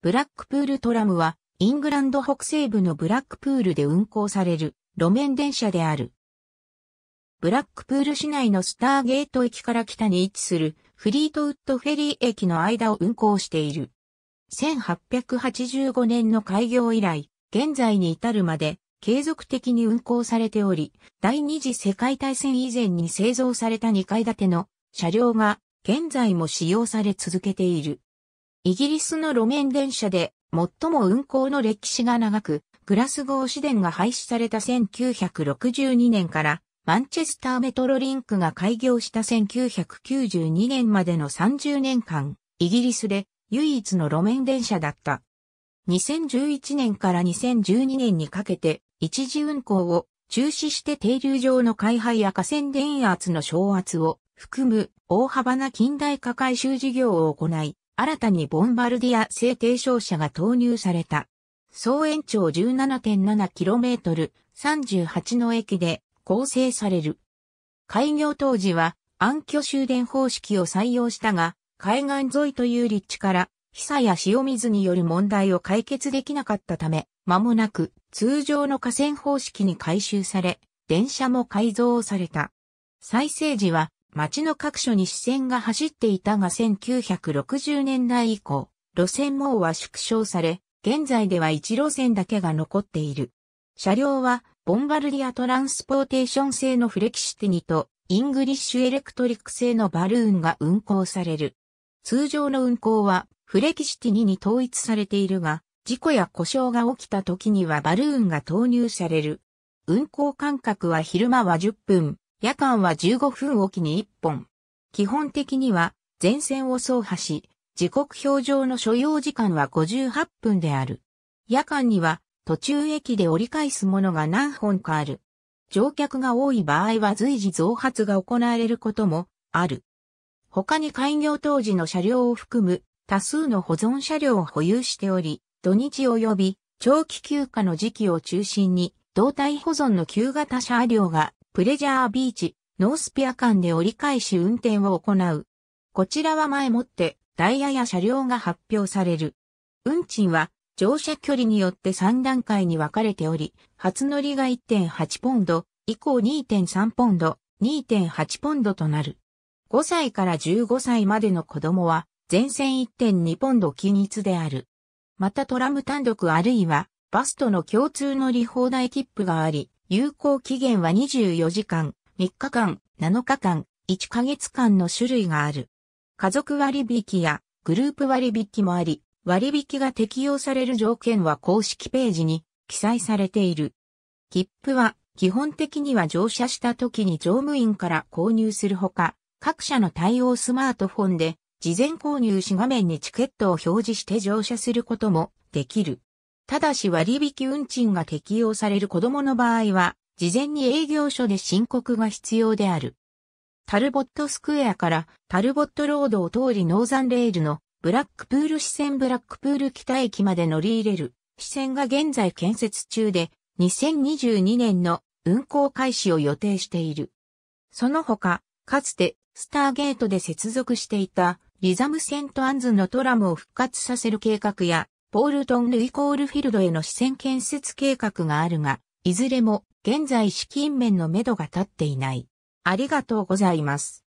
ブラックプールトラムは、イングランド北西部のブラックプールで運行される路面電車である。ブラックプール市内のスターゲート駅から北に位置するフリートウッドフェリー駅の間を運行している。1885年の開業以来、現在に至るまで継続的に運行されており、第二次世界大戦以前に製造された2階建ての車両が現在も使用され続けている。イギリスの路面電車で最も運行の歴史が長く、グラスゴー市電が廃止された1962年からマンチェスターメトロリンクが開業した1992年までの30年間、イギリスで唯一の路面電車だった。2011年から2012年にかけて一時運行を中止して停留場の開廃や河川電圧の昇圧を含む大幅な近代化改修事業を行い、新たにボンバルディア製定商車が投入された。総延長 17.7km、38の駅で構成される。開業当時は暗渠終電方式を採用したが、海岸沿いという立地から、被災や塩水による問題を解決できなかったため、間もなく通常の河川方式に改修され、電車も改造された。再生時は町の各所に支線が走っていたが1960年代以降、路線網は縮小され、現在では1路線だけが残っている。車両は、ボンバルディアトランスポーテーション製のフレキシティニと、イングリッシュエレクトリック製のバルーンが運行される。通常の運行は、フレキシティニに統一されているが、事故や故障が起きた時にはバルーンが投入される。運行間隔は昼間は10分、夜間は15分おきに1本。基本的には前線を走破し、時刻表上の所要時間は58分である。夜間には途中駅で折り返すものが何本かある。乗客が多い場合は随時増発が行われることもある。他に開業当時の車両を含む多数の保存車両を保有しており、土日及び長期休暇の時期を中心に、胴体保存の旧型車両がプレジャービーチ、ノースピア間で折り返し運転を行う。こちらは前もってダイヤや車両が発表される。運賃は乗車距離によって3段階に分かれており、初乗りが1.8ポンド、以降2.3ポンド、2.8ポンドとなる。5歳から15歳までの子供は、全線1.2ポンド均一である。またトラム単独あるいは、バスとの共通乗り放題切符があり、有効期限は24時間、3日間、7日間、1ヶ月間の種類がある。家族割引やグループ割引もあり、割引が適用される条件は公式ページに記載されている。切符は基本的には乗車した時に乗務員から購入するほか、各社の対応スマートフォンで事前購入し画面にチケットを表示して乗車することもできる。ただし割引運賃が適用される子供の場合は、事前に営業所で申告が必要である。タルボットスクエアからタルボットロードを通りノーザンレールのブラックプール支線ブラックプール北駅まで乗り入れる支線が現在建設中で2022年の運行開始を予定している。その他、かつてスターゲートで接続していたリザムセントアンズのトラムを復活させる計画やポールトン・ルイ・コールフィルドへの支線建設計画があるが、いずれも現在資金面の目処が立っていない。ありがとうございます。